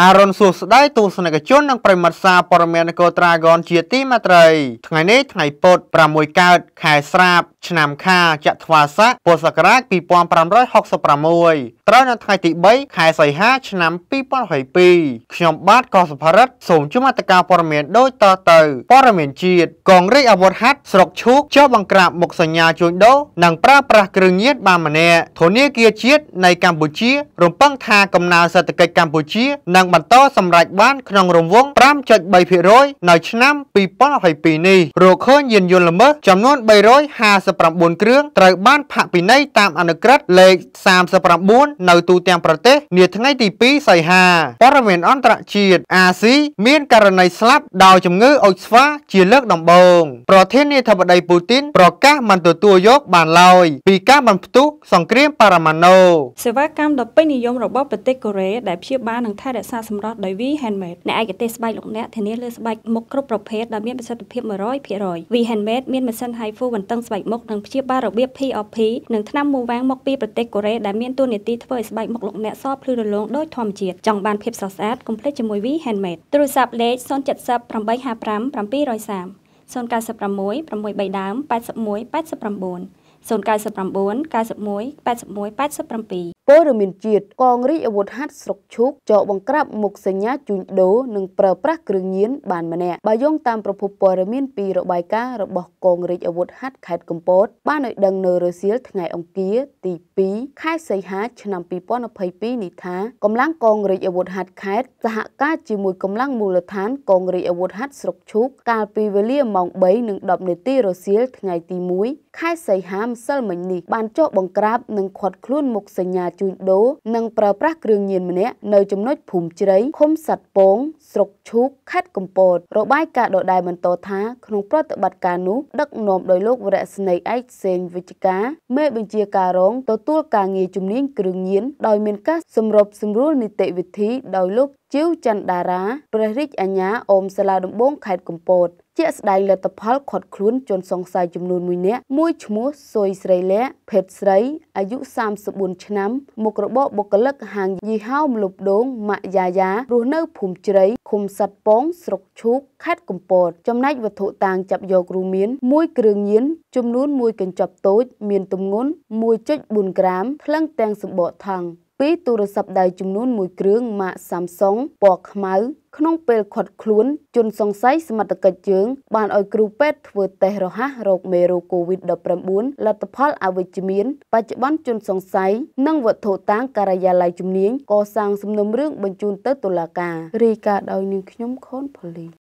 អារុនសួស្តីទស្សនិកជននិងប្រិមត្តសារព័ត៌មានកោត្រាហ្គនជាទីមេត្រី ថ្ងៃនេះថ្ងៃពុធ6កើតខែស្រាបឆ្នាំខាចត្វាស័កពុស្សករាជ2566ត្រូវនៅថ្ងៃទី3ខែសីហាឆ្នាំ2022ខ្ញុំបាទកសុផរិទ្ធសូមជូនអត្តការព័ត៌មានដូចតទៅព័ត៌មានជាតិកងរាជអាវុធហត្ថស្រុកឈូកចុះបង្ក្រាបមុខសញ្ញាជួញដូរនិងប្រើប្រាស់គ្រឿងញៀនបានម្នាក់ធនាគារជាតិនៃកម្ពុជារំពឹងថាកំណើសេដ្ឋកិច្ចកម្ពុជានិងនឹងបន្តសម្រេចបានក្នុងរង្វង់5.3%នៅឆ្នាំ2022នេះរកឃើញយានយន្តល្មើសចំនួន359គ្រឿងត្រូវបានផាកពិន័យតាមអនុក្រឹត្យលេខ39នៅទូទាំងប្រទេស នាថ្ងៃ ទី2សីហាព័ត៌មានអន្តរជាតិអាស៊ីមានករណីស្លាប់ដោយជំងឺអុចស្វាជាលើកដំបូងប្រធានាធិបតីពូទីនប្រកាសមិនទទួលយក បានឡើយពីការបំផ្ទុះសង្គ្រាមប៉ារ៉ាម៉ាណូសេវាកម្មដ៏ពេញនិយមរបស់ប្រទេសកូរ៉េដែលព្យាបាលនិងថែរក្សាសាសម្រស់ដោយ V Handmade អ្នកឯកទេសស្បែកលោកអ្នកធានាលើស្បែកមុខគ្រប់ប្រភេទដែលមានប្រសិទ្ធភាព100% V Handmade មានម៉ាស៊ីន HIFU បន្ទឹងស្បែកមុខនិងព្យាបាលរបៀប POP និងថ្នាំមូវវ៉ាងមកពីប្រទេសកូរ៉េដែលមានតួនាទីធ្វើឲ្យស្បែកមុខលោកអ្នកសភ្លឺរលោងដោយធម្មជាតិចង់បានភាព ស្រស់ស្អាតកុំភ្លេចជាមួយ V Handmade ទូរស័ព្ទលេខ070 855 730 096 603ដើម81 89 099 91 81 87ពលរមានជាតិកងរាជអាវុធហត្ថស្រុកឈូកចោបង្ក្រាបមុខសញ្ញាជួញដូរនិងប្រើប្រាស់គ្រឿងញៀនបានម្នាក់បើយោងតាមប្រភពព័ត៌មាន ពីរបាយការណ៍របស់កងរាជអាវុធហត្ថខេត្តកំពត បានឲ្យដឹងនៅរសៀលថ្ងៃអង្គារទី2ខែសីហាឆ្នាំ2022នេះថាកម្លាំងកងរាជអាវុធហត្ថខេត្តសហការជាមួយកម្លាំងមូលដ្ឋាន កងរាជអាវុធហត្ថស្រុកឈូកកាលពីវេលាម៉ោង3:10នាទីរសៀលថ្ងៃទី1ខែសីហាម្សិលមិញនេះបានចុះបង្ក្រាបនិងខាត់ខ្លួនមុខសញ្ញាជួញដូរនិងប្រើប្រាស់គ្រឿងញៀនម្នាក់នៅចំណុចភូមិជ្រៃឃុំសัตពងស្រុកឈូកខេត្តកំពតរបាយការណ៍ដដែលបន្តថា ក្នុងប្រតិបត្តិការនោះដឹកនាំដោយលោកវរៈស្នេហ៍ឯកសេងវិជ្ជការមេបញ្ជាការរងទទួលការងារជំនាញគ្រឿងញៀនដោយមានការសម្របសម្រួលនីតិវិធីដោយលោកជីវច័ន្ទដារាព្រះរាជអាជ្ញាអមសាលាដំបងខេត្តកំពតជាស្ដែងលទ្ធផលខាត់ខ្លួនជនសង្ស័យចំនួន1នាក់មួយឈ្មោះសុយស្រីលក្ខភេទស្រីអាយុ34ឆ្នាំមុខរបរបុគ្គលិកហាងយីហោមលប់ដូងម៉ាក់យ៉ាយ៉ារស់នៅភូមិជ្រៃឃុំសាត់ពងស្រុកឈូកខេត្តកំពត ចំណែកវត្ថុតាងចាប់យករួមមានមួយគ្រឿងញៀនចំនួន1កញ្ចប់តូច មានទម្ងន់1.4ក្រាមថ្លឹងទាំងសម្បកថង់ពីទូរស័ព្ទដៃចំនួន1គ្រឿងម៉ាក Samsung ពណ៌ខ្មៅ ក្នុងពេលខាត់ខ្លួនជន សង្ស័យសមត្ថកិច្ចជើង បានឲ្យគ្រូពេទ្យធ្វើតេស្តរហ័សរោគមេរោគ COVID-19 លទ្ធផល អវិជ្ជមាន បច្ចុប្បន្នជនសង្ស័យនិងវត្ថុតាងការិយាល័យជំនាញកសាងសំណុំរឿងបញ្ជូនទៅតុលាការរាយការណ៍ដោយនាងខ្ញុំខុនផូលី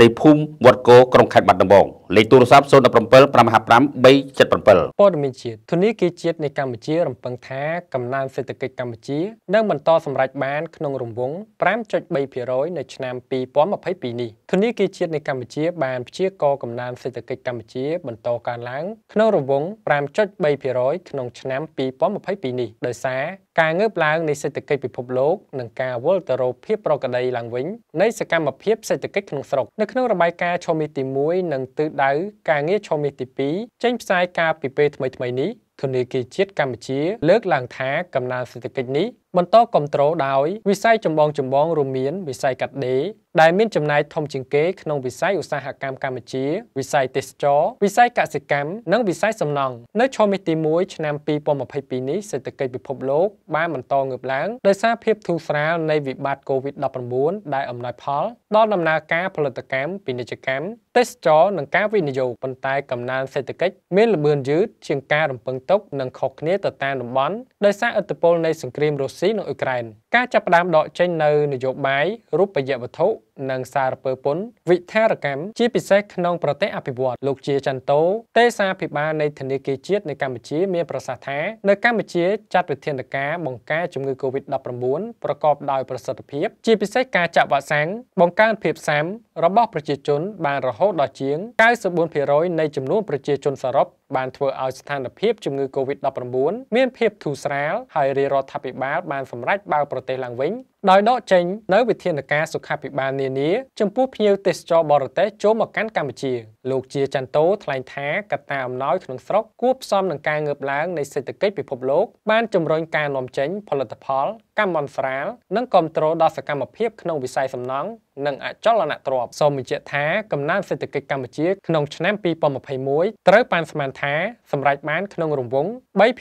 នៃភូមិវត្តគោក្រុងខេត្តបាត់ដំបងលេខទូរស័ព្ទ017 555 377ព័ត៌មានជាតិធនាគារជាតិនៃកម្ពុជារំពឹងថាកំណើនសេដ្ឋកិច្ចកម្ពុជានឹងបន្តសម្រេចបានក្នុងរង្វង់5.3%នៅឆ្នាំ2022នេះធនាគារជាតិនៃកម្ពុជាបានព្យាករកំណើនសេដ្ឋកិច្ចកម្ពុជា បន្តកើនឡើងក្នុងរង្វង់5.3%ក្នុងឆ្នាំ2022នេះដោយសារការងើបឡើងនៃសេដ្ឋកិច្ចពិភពលោកនិងការវិលទៅរកភាពប្រក្រតីឡើងវិញនៃសកម្មភាពសេដ្ឋកិច្ចក្នុងស្រុកនៅក្នុងរបាយការណ៍ឆមាសទី1និងទិសដៅការងារឆមាសទី2ចេញផ្សាយកាលពីពេលថ្មីៗនេះធនាគារជាតិកម្ពុជាលើកឡើងថាកំណើនសេដ្ឋកិច្ចនេះបន្តគ្រប់គ្រងដោយវិស័យចម្បងចម្បងរួមមានវិស័យកាត់ដេរដែលមានចំណាយធំជាងគេក្នុងវិស័យឧស្សាហកម្មកម្ពុជាវិស័យទេសចរវិស័យកសិកម្មនិងវិស័យសំណង់នៅឆមាសទី1ឆ្នាំ2022នេះសេដ្ឋកិច្ចពិភពលោកបានបន្តងើបឡើងដោយសារភាពធូរស្រាលនៃវិបត្តិ COVID-19 ដែលអំណោយផល ដល់ដំណើរការផលិតកម្មពាណិជ្ជកម្មទេសចរនិងការវិនិយោគប៉ុន្តែកំណើនសេដ្ឋកិច្ចមានល្បឿនយឺតជាងការរំពឹងទុកនិងខុសគ្នាទៅតាមតំបន់ដោយសារឥទ្ធិពលនៃសង្គ្រាមរុស្ស៊ីរុស្ស៊ីនិងអ៊ុយក្រែនការចាប់ផ្ដើមដកចេញនៅនយោបាយរូបិយវត្ថុនិងសារពើពន្ធវិធារកម្មជាពិសេសក្នុងប្រទេសអភិវឌ្ឍន៍លោកជាចន្ទោទេសាភិបាលនៃធនាគារជាតិនៅកម្ពុជាមានប្រសាសន៍ថានៅកម្ពុជាចាត់វិធានការបង្ការជំងឺ Covid-19 ប្រកបដោយប្រសិទ្ធភាពជាពិសេសការចាក់វ៉ាក់សាំងបង្កើនភាពស៊ាំរបស់ប្រជាជនបានរហូតដល់ជាង94%នៃចំនួនប្រជាជនសរុបបានធ្វើឲ្យស្ថានភាពជំងឺ Covid-19 មានភាពធូរស្រាលហើយរាជរដ្ឋាភិបាលបានសម្រេចបើកប្រទេសឡើងវិញដោយដកចេញនៅវិធានការសុខាភិបាលនានាចំពោះភ្ញៀវទេសចរបរទេសចូលមកកាន់កម្ពុជា លោកជាចន្ទោថ្លែងថាកត្តាអំណោយក្នុងស្រុកគួបផ្សំនឹងការងើបឡើងនៃសេដ្ឋកិច្ចពិភពលោកបានជំរុញការនាំចេញផលិតផលកម្មអន្តរាលនិងគ្រប់គ្រងដល់សកម្មភាពក្នុងវិស័យសំណង់និងអចលនទ្រព្យសូមបញ្ជាក់ថាកំណើនសេដ្ឋកិច្ចកម្ពុជា ក្នុងឆ្នាំ2021ត្រូវបានស្មានថាសម្រេចបានក្នុងរង្វង់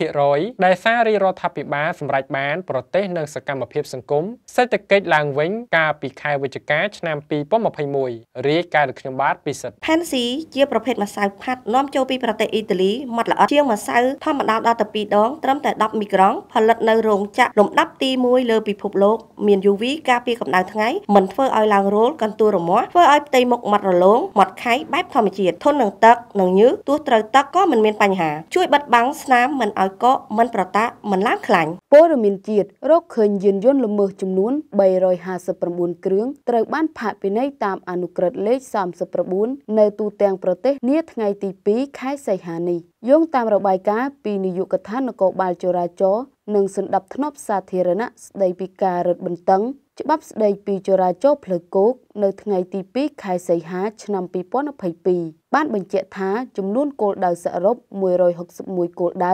3%ដែលសាររាជរដ្ឋាភិបាលសម្រេចបានប្រទេសនិងសកម្មភាពសង្គមសេដ្ឋកិច្ចឡើងវិញកាលពីខែវិច្ឆិកាឆ្នាំ2021រាយការណ៍លោកខ្ញុំបាទពិសិដ្ឋផេនស៊ីជាប្រភេទម្សៅផាត់នាំចូលពីប្រទេសអ៊ីតាលីម៉ត់ល្អជាងម្សៅធម្មតាដល់ទៅ2ដងត្រឹមតែ10មីក្រង់ផលិតនៅរោងចក្រលំដាប់ទី1លើពិភពលោកមាន UV ការពារកម្ដៅថ្ងៃមិនធ្វើឲ្យឡើងរោលកន្ទួលរមាស់ធ្វើឲ្យផ្ទៃមុខមាត់រលោងមាត់ខៃបែបធម្មជាតិធន់នឹងទឹកនិងញើសទោះត្រូវទឹកក៏មិនមានបញ្ហាជួយបិទបាំងស្នាមមិនឲ្យកកមិនប្រតាក់មិនឡើងខ្លាញ់ព័ត៌មានជាតិរកឃើញយានយន្តល្មើសចំនួន359គ្រឿងត្រូវបានផាកពិន័យតាមអនុក្រឹត្យលេខ39នៅទូទាំងប្រទេស នាថ្ងៃទី2ខែសីហានេះយោងតាមរបាយការណ៍ពីនាយកដ្ឋាននគរបាលចរាចរណ៍និងសន្តិបធ្នាប់សាធារណៈស្ដីពីការរឹតបន្តឹងច្បាប់ស្ដីពីចរាចរណ៍ផ្លូវគោកនៅថ្ងៃ ទី2ខែសីហា ឆ្នាំ2022បាន បញ្ជាក់ថាចំនួនគោលដៅសរុប161គោលដៅ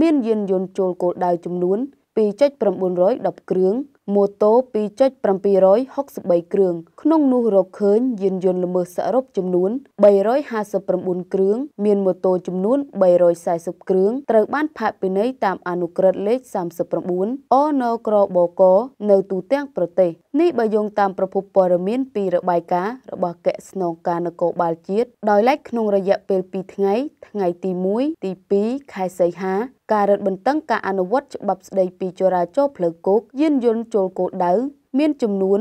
មានយានយន្តចូលគោលដៅចំនួន2.910គ្រឿងម៉ូតូ2.763គ្រឿងក្នុងនោះរកឃើញយានយន្តល្មើសសរុបចំនួន359គ្រឿងមានម៉ូតូចំនួន340គ្រឿងត្រូវបាន ផាកពិន័យតាមអនុក្រឹត្យលេខ39អនក្របក នៅទូទាំងប្រទេសនេះបើយោងតាមប្រភពព័ត៌មានពីរបាយការណ៍របស់គណៈស្នងការនគរបាលជាតិដោយឡែកក្នុងរយៈពេល2ថ្ងៃ ថ្ងៃទី1ទី2ខែសីហាការរឹតបន្តឹងការអនុវត្តច្បាប់ស្តីពីចរាចរណ៍ផ្លូវគោកយានយន្តចូលគោលដៅមានចំនួន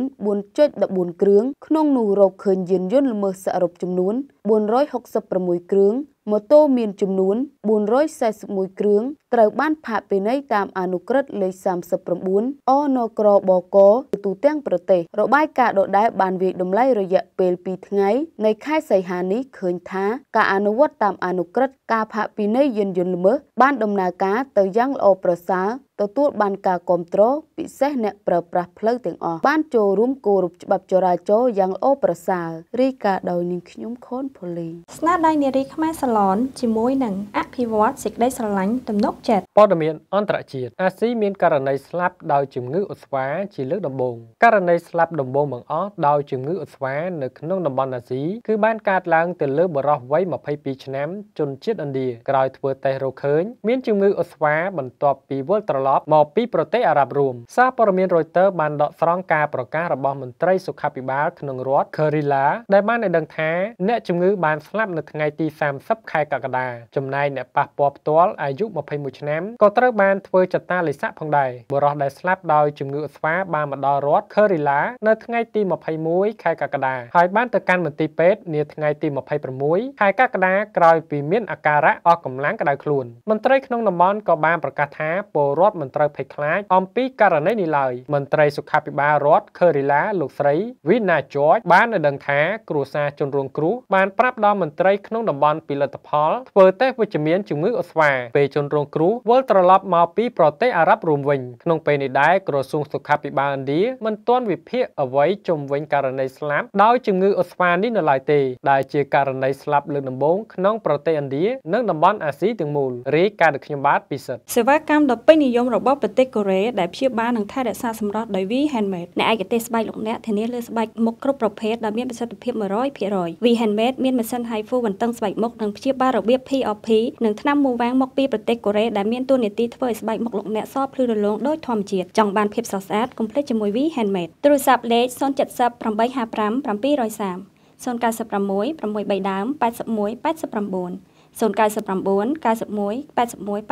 4.14គ្រឿងក្នុងនោះរកឃើញយានយន្តល្មើសសរុបចំនួន466គ្រឿងម៉ូតូមានចំនួន441គ្រឿងត្រូវបានផាកពិន័យតាមអនុក្រឹត្យលេខ39អនក្របកទូទាំងប្រទេស របាយការណ៍ដដែល បានវាយតម្លៃរយៈពេល2ថ្ងៃនៃខែសីហានេះឃើញថា ការអនុវត្តតាមអនុក្រឹត្យការផាកពិន័យយានយន្តល្មើសបានដំណើរការទៅយ៉ាងល្អប្រសើរទទួលបានការគ្រប់គ្រងពិសេសអ្នកប្រើប្រាស់ផ្លូវទាំងអស់បានចូលរួមគោរពច្បាប់ចរាចរណ៍យ៉ាងល្អប្រសើររីកាដោយនាងខ្ញុំខុនផូលីស្នាដៃនារីខ្មែរសាឡនជាមួយនឹងអភិវឌ្ឍសេចក្តីស្រឡាញ់ទំនុកចិត្តព័ត៌មានអន្តរជាតិអាស៊ីមានករណីស្លាប់ដោយជំងឺឧស្សាហ៍ជាលើកដំបូងករណីស្លាប់ដំបូងបង្អស់ដោយជំងឺឧស្សាហ៍នៅក្នុងតំបន់អាស៊ីគឺបានកើតឡើងទៅលើបុរសវ័យ22ឆ្នាំជនជាតិឥណ្ឌាក្រោយធ្វើតេស្តរកឃើញមានជំងឺឧស្សាហ៍បន្ទាប់ពីវិលត្រឡប់មកពីប្រទេសអារ៉ាប់រួមសារព័ត៌មាន Reuters បានដកស្រង់ការប្រកាសរបស់មន្ត្រីសុខាភិបាល ក្នុងរដ្ឋ Kerala ដែលបានឲ្យដឹងថាអ្នកជំងឺបានស្លាប់នៅថ្ងៃទី30 30ខែកក្កដាចំណែកអ្នកប៉ះពាល់ផ្ទាល់អាយុ21ឆ្នាំក៏ត្រូវបានធ្វើចតាលិខិតផងដែរបុរសដែលស្លាប់ដោយជំងឺស្វាបានមកដល់រដ្ឋខេរីឡា នៅថ្ងៃទី21ខែកក្កដាហើយបានទៅកាន់មន្ទីរពេទ្យនាថ្ងៃទី26ខែកក្កដាក្រោយពីមានអាការៈអស់កម្លាំងក្តៅខ្លួនមន្ត្រីក្នុងតំបន់ក៏បានប្រកាសថាពលរដ្ឋមិនត្រូវភ័យខ្លាចអំពីករណីនេះឡើយមន្ត្រីសុខាភិបាលរដ្ឋខេរីឡាលោកស្រីវីណាជ័របានបានដឹងថាគ្រួសារជនរងគ្រោះបានប្រាប់ដល់មន្ត្រីក្នុងតំបន់ពិលិតទ្ធផលធ្វើតេស្តវិជ្ជមានជំងឺអូស្វាពេលជនរងគ្រោះវិលត្រឡប់មកពីប្រទេសអារ៉ាប់រួមវិញ ក្នុងពេលនេះដែរក្រសួងសុខាភិបាលឥណ្ឌាមិនទាន់វិភាគអ្វីជុំវិញករណីស្លាប់ដោយជំងឺអូស្វានេះនៅឡើយទេដែលជាករណីស្លាប់លើកដំបូងក្នុងប្រទេសឥណ្ឌានិងតំបន់អាស៊ីទាំងមូលរាយការណ៍ដោយខ្ញុំបាទពិសិដ្ឋសេវាកម្មដ៏ពេញនិយមរបស់ប្រទេសកូរ៉េដែលព្យាបាលនិងថែរក្សាសម្រស់ដោយ V Handmade អ្នកឯកទេសស្បែកលោកអ្នកធានាលើស្បែកមុខគ្រប់ប្រភេទដែលមានប្រសិទ្ធភាព100% V Handmade មានម៉ាស៊ីន HIFU បន្ទឹងស្បែកមុខនិងព្ព្យាបាលរបៀប POP និងថ្នាំមូវ៉ាងមកពីប្រទេសកូរ៉េដែលមានតួនាទីធ្វើឲ្យស្បែកមុខលោកអ្នកសភ្លឺរលោងដោយធម្មជាតិចង់បានភាពស្រស់ស្អាតកុំភ្លេចជាមួយ V Handmade ទូរស័ព្ទលេខ070 855 730 096 603 81 89 099 91 81 87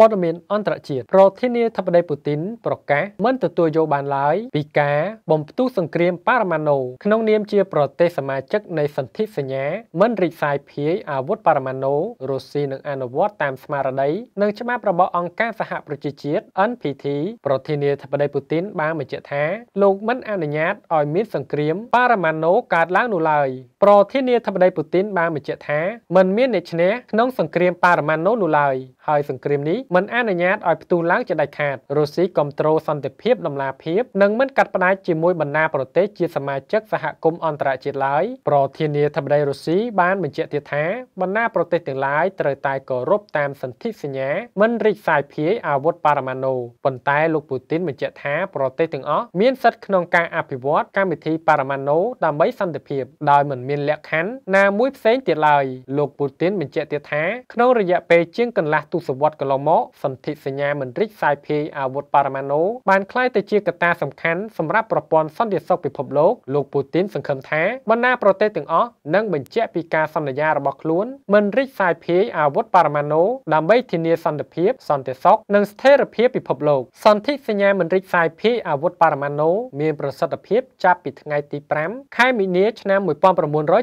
ព័ត៌មានអន្តរជាតិប្រធានាធិបតីពូទីនប្រកាសមិនទទួលយកបានឡើយពីការបំផ្ទុះសង្គ្រាមប៉ារ៉ាម៉ាណូក្នុងនាមជាប្រទេសសមាជិកនៃសន្ធិសញ្ញាមិនរីកសាយភាយអាវុធប៉ារ៉ាម៉ាណូរុស្ស៊ីនឹងអនុវត្តតាមស្មារតីនិងច្បាប់របស់អង្គការសហប្រជាជាតិ NPT ប្រធានាធិបតីពូទីន បានបញ្ជាក់ថាលោកមិនអនុញ្ញាតឲ្យមានសង្គ្រាមប៉ារ៉ាម៉ាណូកើតឡើងនោះឡើយប្រធានាធិបតីពូទីនបានបញ្ជាក់ថាមិនមានអ្នកឈ្នះក្នុងសង្គ្រាមបរិមាណនោះនោះឡើយហើយសង្គ្រាមនេះមិនអនុញ្ញាតឲ្យផ្ទុះឡើងជាដាច់ខាតរុស្ស៊ីគ្រប់គ្រងសន្តិភាពដំណាភិបនិងមិនកាត់ផ្តាច់ជាមួយបណ្ដាប្រទេស ជាសមាជិកសហគមន៍អន្តរជាតិឡើយប្រធានាធិបតីរុស្ស៊ីបានបញ្ជាក់ទៀតថាបណ្ដាប្រទេសទាំងឡាយត្រូវតែគោរពតាមសន្ធិសញ្ញាមិនរីកសាយភាយអាវុធបរមាណូប៉ុន្តែលោកពូទីនបញ្ជាក់ថាប្រទេសទាំងអស់មានសិទ្ធិក្នុងការអភិវឌ្ឍកម្មវិធីបរមាណូដើម្បីសន្តិភាពដោយមិនមានលក្ខខណ្ឌណាមួយផ្សេងទៀតឡើយលោកពូទីនបញ្ជាក់ទៀតថាក្នុងរយៈពេលជាងកន្លះទសវត្សរ៍កន្លងមកសន្ធិសញ្ញាមិនរិចសាយភាយអាវុធប៉ារ៉ាម៉ាណូបានក្លាយទៅជាកត្តាសំខាន់សម្រាប់ប្រព័ន្ធសន្តិសុខពិភពលោកលោកពូទីនសង្ឃឹមថាបណ្ដាប្រទេសទាំងអស់នឹងបញ្ជាក់ពីការសន្យារបស់ខ្លួនមិនរិចសាយភាយអាវុធប៉ារ៉ាម៉ាណូដើម្បីធានាសន្តិភាព សន្តិសុខនិងស្ថិរភាពពិភពលោកសន្ធិសញ្ញាមិនរិចសាយភាយអាវុធប៉ារ៉ាម៉ាណូមានប្រសិទ្ធភាពចាប់ពីថ្ងៃទី5ខែមីនាឆ្នាំ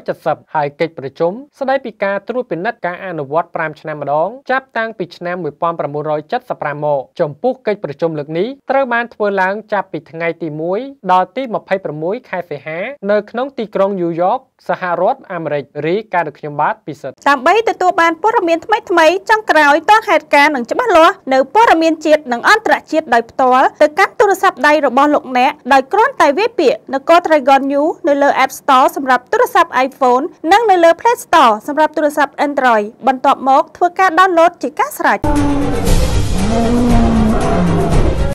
1970ហើយកិច្ចប្រជុំស្ដីពីការត្រួតពិនិត្យការអនុវត្ត5ឆ្នាំម្ដង ចាប់តាំងពីពីឆ្នាំ1975មកចំពោះកិច្ចប្រជុំលើកនេះត្រូវបានធ្វើឡើងចាប់ពីថ្ងៃទី1ដល់ទី26ខែសីហានៅក្នុងទីក្រុងញូវយ៉កសហរដ្ឋអាមេរិករីការដឹកខ្ញុំបាទពិសិដ្ឋដើម្បីទទួលបានព័ត៌មានថ្មីៗចុងក្រោយតហេតុការណ៍និងច្បាស់លាស់នៅព័ត៌មានជាតិនិងអន្តរជាតិដោយផ្ទាល់ទៅកាន់ទូរស័ព្ទដៃរបស់លោកអ្នកដោយគ្រាន់តែវាយពាក្យនគរ Dragon New នៅលើ App Store សម្រាប់ទូរស័ព្ទ iPhone និងនៅលើ Play Store សម្រាប់ទូរស័ព្ទ Android បន្ទាប់មកធ្វើការ download ជាការស្រេច